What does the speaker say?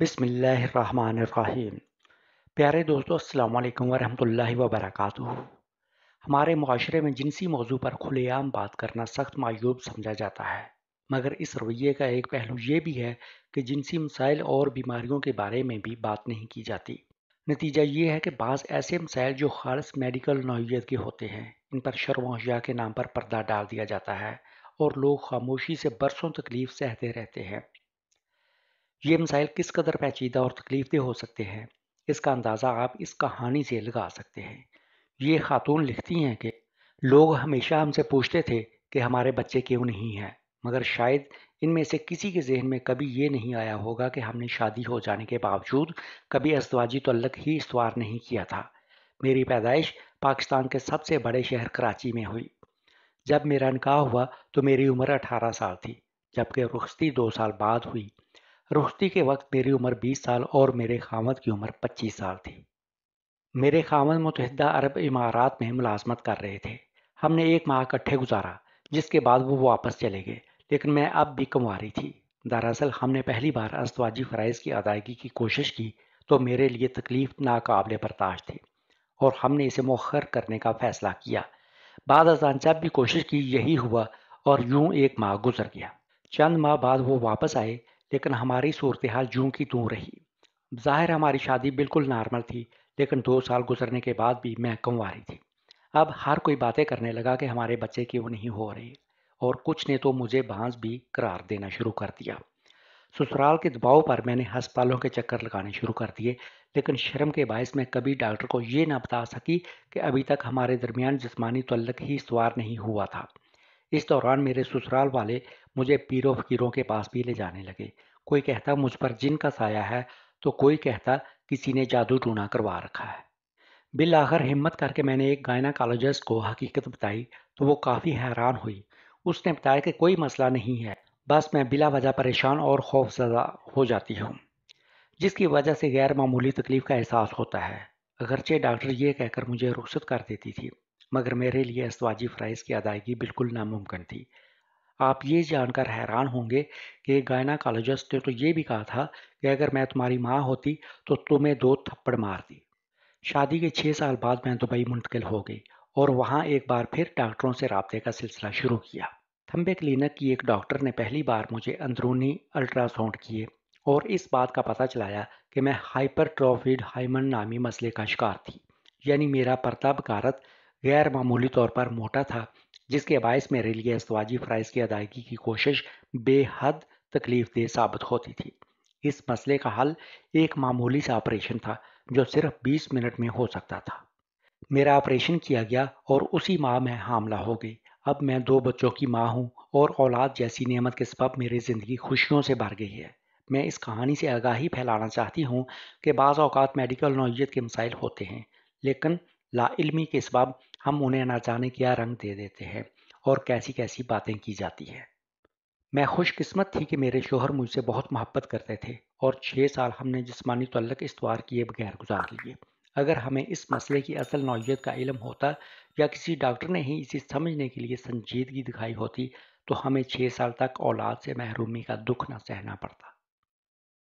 बिसमीम प्यारे दोस्तों अस्सलाम वालेकुम वरहमतुल्लाहि वबरक हमारे माशरे में जिनसी मौजू पर खुलेआम बात करना सख्त मायूब समझा जाता है मगर इस रवैये का एक पहलू ये भी है कि जिनसी मसाइल और बीमारियों के बारे में भी बात नहीं की जाती नतीजा ये है कि बाज़ ऐसे मसाइल जो खालस मेडिकल नौीयत के होते हैं इन पर शर्मोशिया के नाम पर पर्दा डाल दिया जाता है और लोग खामोशी से बरसों तकलीफ़ सहते रहते हैं ये मिसाइल किस कदर पेचीदा और तकलीफ हो सकते हैं इसका अंदाज़ा आप इस कहानी से लगा सकते हैं ये खातून लिखती हैं कि लोग हमेशा हमसे पूछते थे कि हमारे बच्चे क्यों नहीं हैं मगर शायद इनमें से किसी के जहन में कभी ये नहीं आया होगा कि हमने शादी हो जाने के बावजूद कभी अस्तवाजी तल्लक ही इस्तवार नहीं किया था मेरी पैदाइश पाकिस्तान के सबसे बड़े शहर कराची में हुई जब मेरा निकाह हुआ तो मेरी उम्र अठारह साल थी जबकि रुखती दो साल बाद हुई रोशती के वक्त मेरी उम्र 20 साल और मेरे खामद की उम्र 25 साल थी मेरे खामद मुतहद अरब इमारात में मुलाजमत कर रहे थे हमने एक माह इकट्ठे गुजारा जिसके बाद वो वापस चले गए लेकिन मैं अब भी कंवारी थी दरअसल हमने पहली बार अस्तवाजी फ़रज़ की अदायगी की कोशिश की तो मेरे लिए तकलीफ नाकबले बर्दाश्त थी और हमने इसे मौखर करने का फ़ैसला किया बाद अजान जब भी कोशिश की यही हुआ और यूं एक माह गुजर गया चंद माह बाद वो वापस आए लेकिन हमारी सूरत हाल जूँ की तू रही ज़ाहिर हमारी शादी बिल्कुल नॉर्मल थी लेकिन दो साल गुजरने के बाद भी मैं कंवारी थी अब हर कोई बातें करने लगा कि हमारे बच्चे क्यों नहीं हो रहे और कुछ ने तो मुझे बांस भी करार देना शुरू कर दिया ससुराल के दबाव पर मैंने अस्पतालों के चक्कर लगाने शुरू कर दिए लेकिन शर्म के बायस मैं कभी डॉक्टर को ये ना बता सकी कि अभी तक हमारे दरमियान जिसमानी तल्लक ही सवार नहीं हुआ था इस दौरान मेरे ससुराल वाले मुझे पीरों फकीरों के पास भी ले जाने लगे कोई कहता मुझ पर जिन का साया है तो कोई कहता किसी ने जादू टूना करवा रखा है बिल आखिर हिम्मत करके मैंने एक गायनाकोलॉजिस्ट को हकीकत बताई तो वो काफ़ी हैरान हुई उसने बताया कि कोई मसला नहीं है बस मैं बिला वजह परेशान और खौफजदा हो जाती हूँ जिसकी वजह से गैर मामूली तकलीफ का एहसास होता है अगरचे डॉक्टर ये कहकर मुझे रुखसत कर देती थी मगर मेरे लिए अस्तवाजी फ़्राइज की अदायगी बिल्कुल नामुमकिन थी आप ये जानकर हैरान होंगे कि गायनाकोलॉजिस्ट ने तो ये भी कहा था कि अगर मैं तुम्हारी माँ होती तो तुम्हें दो थप्पड़ मार दी शादी के छः साल बाद मैं दुबई मुंतकिल हो गई और वहाँ एक बार फिर डॉक्टरों से रबते का सिलसिला शुरू किया थम्बे क्लिनिक की एक डॉक्टर ने पहली बार मुझे अंदरूनी अल्ट्रासाउंड किए और इस बात का पता चलाया कि मैं हाइपरट्रोफिड हाइमन नामी मसले का शिकार थी यानी मेरा कारत गैर मामूली तौर पर मोटा था जिसके बायस मेरे लिए अस्तवाजी फ़्राइज की अदायगी की कोशिश बेहद तकलीफ देह साबित होती थी इस मसले का हल एक मामूली सा ऑपरेशन था जो सिर्फ 20 मिनट में हो सकता था मेरा ऑपरेशन किया गया और उसी माह में हामला हो गई अब मैं दो बच्चों की माँ हूँ और औलाद जैसी नेमत के सबब मेरी ज़िंदगी खुशियों से भर गई है मैं इस कहानी से आगाही फैलाना चाहती हूँ कि बाज़ अवत मेडिकल नौीयत के मसाइल होते हैं लेकिन लाइलमी के सबब हम उन्हें ना जाने क्या रंग दे देते हैं और कैसी कैसी बातें की जाती हैं मैं खुशकस्मत थी कि मेरे शोहर मुझसे बहुत मोहब्बत करते थे और छः साल हमने जिसमानी तल्लक इस्तवार किए बगैर गुजार लिए अगर हमें इस मसले की असल नौीयत का इलम होता या किसी डॉक्टर ने ही इसे समझने के लिए संजीदगी दिखाई होती तो हमें छः साल तक औलाद से महरूमी का दुख न सहना पड़ता